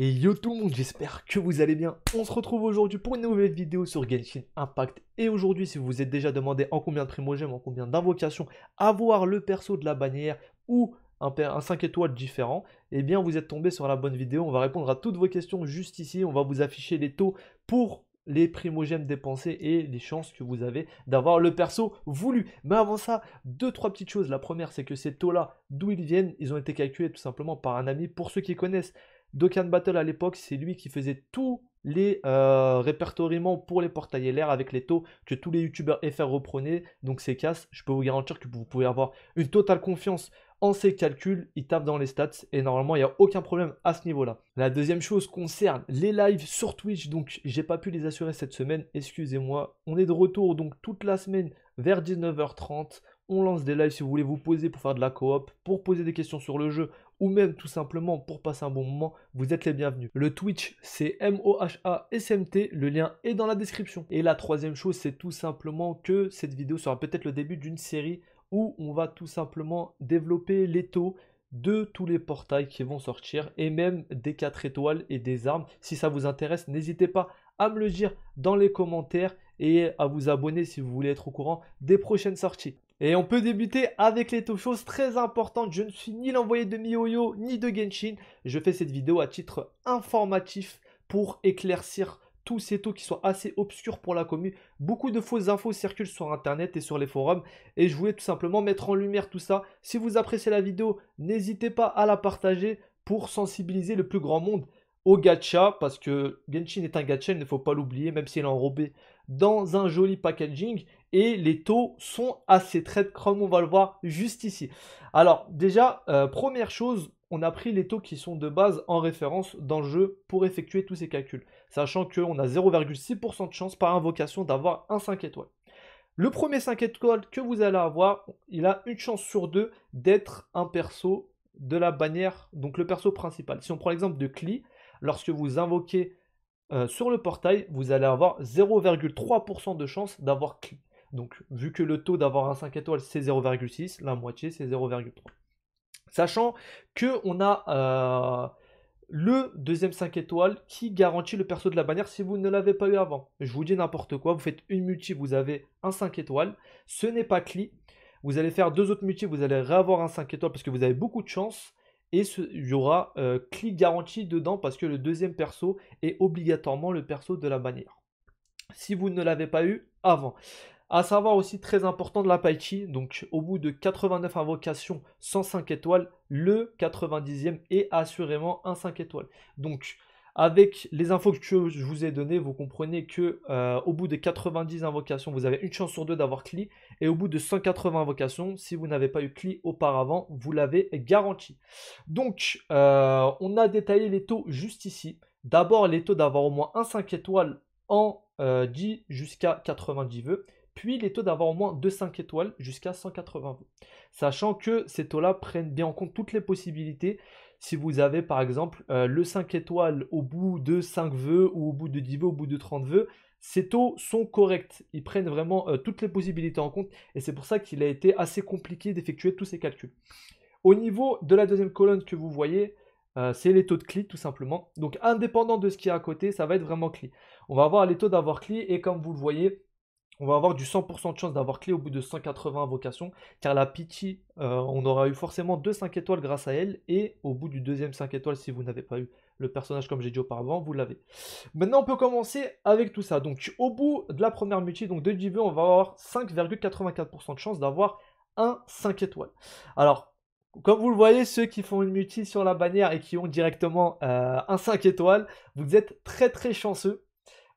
Et yo tout le monde, j'espère que vous allez bien. On se retrouve aujourd'hui pour une nouvelle vidéo sur Genshin Impact. Et aujourd'hui, si vous vous êtes déjà demandé en combien de primogèmes, en combien d'invocations, avoir le perso de la bannière ou un, 5 étoiles différent, eh bien vous êtes tombé sur la bonne vidéo. On va répondre à toutes vos questions juste ici. On va vous afficher les taux pour les primogèmes dépensés et les chances que vous avez d'avoir le perso voulu. Mais avant ça, deux, trois petites choses. La première, c'est que ces taux-là, d'où ils viennent, ils ont été calculés tout simplement par un ami. Pour ceux qui connaissent Dokkan Battle à l'époque, c'est lui qui faisait tous les euh, répertoriements pour les portails LR avec les taux que tous les youtubeurs FR reprenaient. Donc c'est casse, je peux vous garantir que vous pouvez avoir une totale confiance en ses calculs, il tape dans les stats et normalement il n'y a aucun problème à ce niveau-là. La deuxième chose concerne les lives sur Twitch, donc j'ai pas pu les assurer cette semaine, excusez-moi. On est de retour donc toute la semaine vers 19h30. On lance des lives si vous voulez vous poser pour faire de la coop, pour poser des questions sur le jeu ou même tout simplement pour passer un bon moment, vous êtes les bienvenus. Le Twitch, c'est M-O-H-A-S-M-T, le lien est dans la description. Et la troisième chose, c'est tout simplement que cette vidéo sera peut-être le début d'une série où on va tout simplement développer les taux de tous les portails qui vont sortir et même des 4 étoiles et des armes. Si ça vous intéresse, n'hésitez pas à me le dire dans les commentaires et à vous abonner si vous voulez être au courant des prochaines sorties. Et on peut débuter avec les taux choses très importantes. Je ne suis ni l'envoyé de MiYoYo ni de Genshin. Je fais cette vidéo à titre informatif pour éclaircir tous ces taux qui sont assez obscurs pour la commune. Beaucoup de fausses infos circulent sur internet et sur les forums et je voulais tout simplement mettre en lumière tout ça. Si vous appréciez la vidéo, n'hésitez pas à la partager pour sensibiliser le plus grand monde au gacha parce que Genshin est un gacha, il ne faut pas l'oublier même s'il est enrobé dans un joli packaging et les taux sont assez très, comme on va le voir juste ici. Alors déjà, euh, première chose, on a pris les taux qui sont de base en référence dans le jeu pour effectuer tous ces calculs, sachant qu'on a 0,6% de chance par invocation d'avoir un 5 étoiles. Le premier 5 étoiles que vous allez avoir, il a une chance sur deux d'être un perso de la bannière, donc le perso principal. Si on prend l'exemple de Cli, lorsque vous invoquez euh, sur le portail, vous allez avoir 0,3% de chance d'avoir Cli. Donc, vu que le taux d'avoir un 5 étoiles, c'est 0,6, la moitié, c'est 0,3. Sachant que on a euh, le deuxième 5 étoiles qui garantit le perso de la bannière si vous ne l'avez pas eu avant. Je vous dis n'importe quoi, vous faites une multi, vous avez un 5 étoiles, ce n'est pas cli. Vous allez faire deux autres multi, vous allez réavoir un 5 étoiles parce que vous avez beaucoup de chance. Et ce, il y aura euh, clic garanti dedans parce que le deuxième perso est obligatoirement le perso de la bannière. Si vous ne l'avez pas eu avant. A savoir aussi très important de la Paichi, donc au bout de 89 invocations 105 étoiles, le 90e est assurément un 5 étoiles. Donc avec les infos que je vous ai données, vous comprenez que euh, au bout de 90 invocations, vous avez une chance sur deux d'avoir Cli. Et au bout de 180 invocations, si vous n'avez pas eu Cli auparavant, vous l'avez garanti. Donc euh, on a détaillé les taux juste ici. D'abord les taux d'avoir au moins un 5 étoiles en 10 euh, jusqu'à 90 vœux puis les taux d'avoir au moins 2-5 étoiles jusqu'à 180 vœux. Sachant que ces taux-là prennent bien en compte toutes les possibilités. Si vous avez par exemple euh, le 5 étoiles au bout de 5 vœux ou au bout de 10 vœux, au bout de 30 vœux, ces taux sont corrects. Ils prennent vraiment euh, toutes les possibilités en compte et c'est pour ça qu'il a été assez compliqué d'effectuer tous ces calculs. Au niveau de la deuxième colonne que vous voyez, euh, c'est les taux de CLI tout simplement. Donc indépendant de ce qui est à côté, ça va être vraiment clé. On va avoir les taux d'avoir CLI et comme vous le voyez, on va avoir du 100% de chance d'avoir clé au bout de 180 invocations, car la pity, euh, on aura eu forcément 2 5 étoiles grâce à elle, et au bout du deuxième 5 étoiles, si vous n'avez pas eu le personnage comme j'ai dit auparavant, vous l'avez. Maintenant, on peut commencer avec tout ça. Donc, au bout de la première multi, donc de JV, on va avoir 5,84% de chance d'avoir un 5 étoiles. Alors, comme vous le voyez, ceux qui font une multi sur la bannière et qui ont directement euh, un 5 étoiles, vous êtes très très chanceux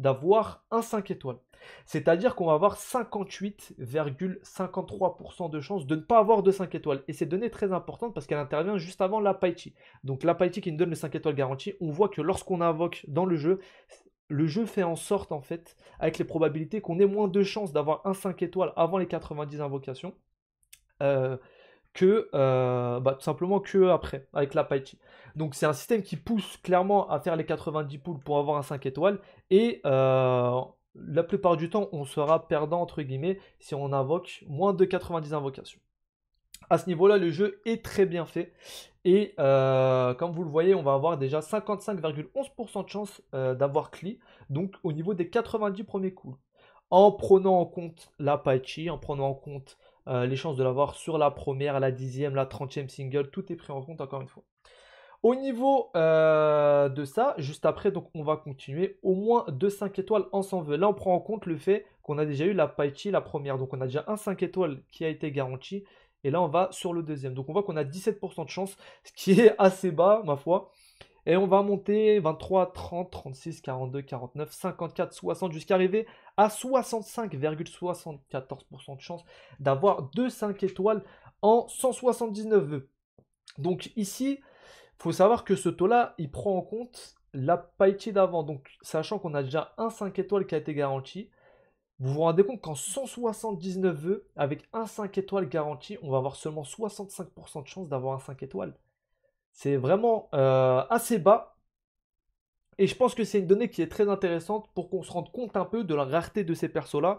d'avoir un 5 étoiles. C'est-à-dire qu'on va avoir 58,53% de chances de ne pas avoir de 5 étoiles. Et cette donnée très importante parce qu'elle intervient juste avant la Paichi. Donc la Paichi qui nous donne les 5 étoiles garanties, on voit que lorsqu'on invoque dans le jeu, le jeu fait en sorte en fait, avec les probabilités, qu'on ait moins de chances d'avoir un 5 étoiles avant les 90 invocations. Euh, que euh, bah, tout simplement que après avec la Paichi. Donc c'est un système qui pousse clairement à faire les 90 poules pour avoir un 5 étoiles et euh, la plupart du temps on sera perdant entre guillemets si on invoque moins de 90 invocations. À ce niveau-là, le jeu est très bien fait et euh, comme vous le voyez, on va avoir déjà 55,11% de chance d'avoir Klee, donc au niveau des 90 premiers coups. En prenant en compte la Paichi, en prenant en compte euh, les chances de l'avoir sur la première, la dixième, la trentième single, tout est pris en compte encore une fois. Au niveau euh, de ça, juste après, donc on va continuer. Au moins deux 5 étoiles en veut. Là, on prend en compte le fait qu'on a déjà eu la Paichi, la première. Donc on a déjà un 5 étoiles qui a été garanti. Et là, on va sur le deuxième. Donc on voit qu'on a 17% de chance, ce qui est assez bas, ma foi. Et on va monter 23, 30, 36, 42, 49, 54, 60 jusqu'à arriver à 65,74% de chance d'avoir 2 5 étoiles en 179 vœux. Donc ici, il faut savoir que ce taux-là, il prend en compte la pailletée d'avant. Donc sachant qu'on a déjà un 5 étoiles qui a été garanti, vous vous rendez compte qu'en 179 vœux, avec un 5 étoiles garanti, on va avoir seulement 65% de chance d'avoir un 5 étoiles. C'est vraiment euh, assez bas. Et je pense que c'est une donnée qui est très intéressante pour qu'on se rende compte un peu de la rareté de ces persos-là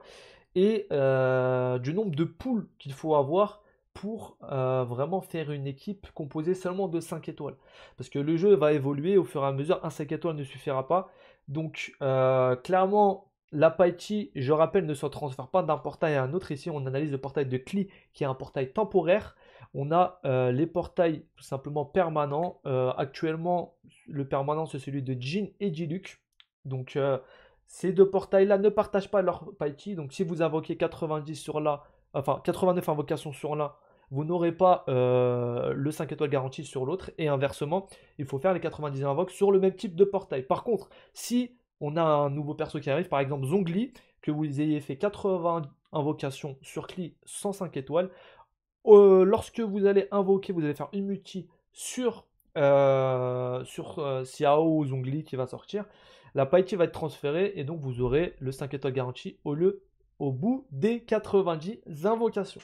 et euh, du nombre de poules qu'il faut avoir pour euh, vraiment faire une équipe composée seulement de 5 étoiles. Parce que le jeu va évoluer au fur et à mesure, un 5 étoiles ne suffira pas. Donc clairement, clairement, Paichi, je rappelle, ne se transfère pas d'un portail à un autre. Ici, on analyse le portail de Cli, qui est un portail temporaire. On a euh, les portails tout simplement permanents. Euh, actuellement, le permanent, c'est celui de Jin et Diluc. Donc, euh, ces deux portails-là ne partagent pas leur Paiki. Donc, si vous invoquez 90 sur là, enfin 89 invocations sur l'un, vous n'aurez pas le 5 étoiles garanti sur l'autre. Et inversement, il faut faire les 90 invoques sur le même type de portail. Par contre, si on a un nouveau perso qui arrive, par exemple Zongli, que vous ayez fait 80 invocations sur sans 105 étoiles, euh, lorsque vous allez invoquer, vous allez faire une multi sur, euh, sur euh, Xiao ou Zongli qui va sortir. La piety va être transférée et donc vous aurez le 5 étoiles garanti au, lieu, au bout des 90 invocations.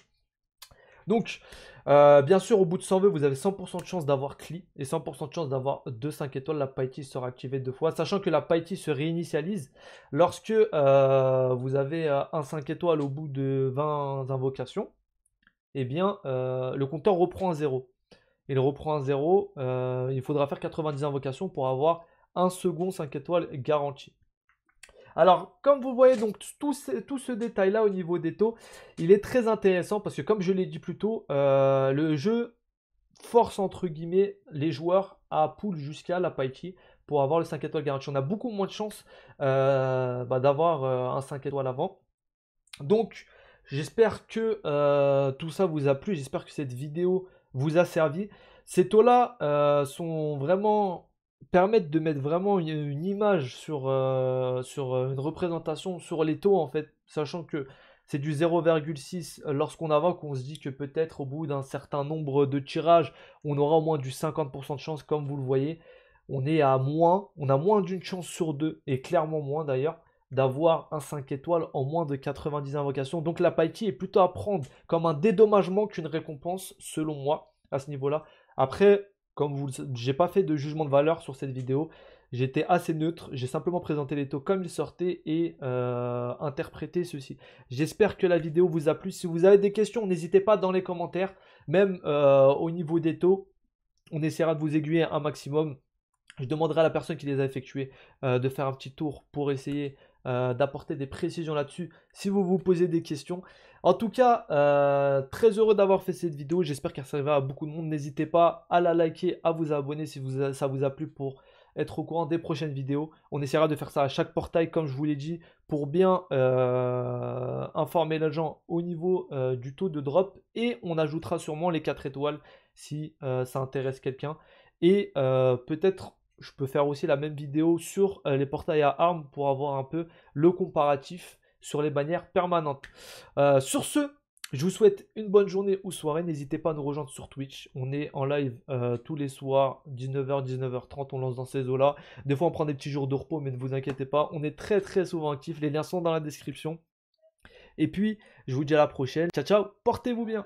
Donc, euh, bien sûr, au bout de 100 vœux, vous avez 100% de chance d'avoir Cli et 100% de chance d'avoir 2 5 étoiles. La piety sera activée deux fois, sachant que la piety se réinitialise lorsque vous avez un 5 étoiles au bout de 20 invocations eh bien, euh, le compteur reprend un 0. Il reprend un euh, 0, il faudra faire 90 invocations pour avoir un second 5 étoiles garanti. Alors, comme vous voyez, donc tout ce, détail-là au niveau des taux, il est très intéressant parce que, comme je l'ai dit plus tôt, euh, le jeu force, entre guillemets, les joueurs à poule jusqu'à la Paiki pour avoir le 5 étoiles garanti. On a beaucoup moins de chances bah, d'avoir un 5 étoiles avant. Donc, J'espère que euh, tout ça vous a plu. J'espère que cette vidéo vous a servi. Ces taux-là euh, sont vraiment permettent de mettre vraiment une, image sur, euh, sur une représentation sur les taux en fait, sachant que c'est du 0,6 lorsqu'on avance, on se dit que peut-être au bout d'un certain nombre de tirages, on aura au moins du 50% de chance comme vous le voyez. On est à moins, on a moins d'une chance sur deux, et clairement moins d'ailleurs d'avoir un 5 étoiles en moins de 90 invocations. Donc la Paiki est plutôt à prendre comme un dédommagement qu'une récompense, selon moi, à ce niveau-là. Après, comme vous j'ai pas fait de jugement de valeur sur cette vidéo. J'étais assez neutre, j'ai simplement présenté les taux comme ils sortaient et euh, interprété ceci. J'espère que la vidéo vous a plu. Si vous avez des questions, n'hésitez pas dans les commentaires. Même euh, au niveau des taux, on essaiera de vous aiguiller un maximum. Je demanderai à la personne qui les a effectués euh, de faire un petit tour pour essayer euh, d'apporter des précisions là-dessus si vous vous posez des questions. En tout cas, euh, très heureux d'avoir fait cette vidéo. J'espère qu'elle servira à beaucoup de monde. N'hésitez pas à la liker, à vous abonner si ça vous a plu pour être au courant des prochaines vidéos. On essaiera de faire ça à chaque portail, comme je vous l'ai dit, pour bien euh, Informer informer gens au niveau du taux de drop. Et on ajoutera sûrement les 4 étoiles si ça intéresse quelqu'un. Et peut-être je peux faire aussi la même vidéo sur euh, les portails à armes pour avoir un peu le comparatif sur les bannières permanentes. Euh, sur ce, je vous souhaite une bonne journée ou soirée. N'hésitez pas à nous rejoindre sur Twitch. On est en live euh, tous les soirs, 19h, 19h30. On lance dans ces eaux-là. Des fois, on prend des petits jours de repos, mais ne vous inquiétez pas. On est très, très souvent actifs. Les liens sont dans la description. Et puis, je vous dis à la prochaine. Ciao, ciao. Portez-vous bien.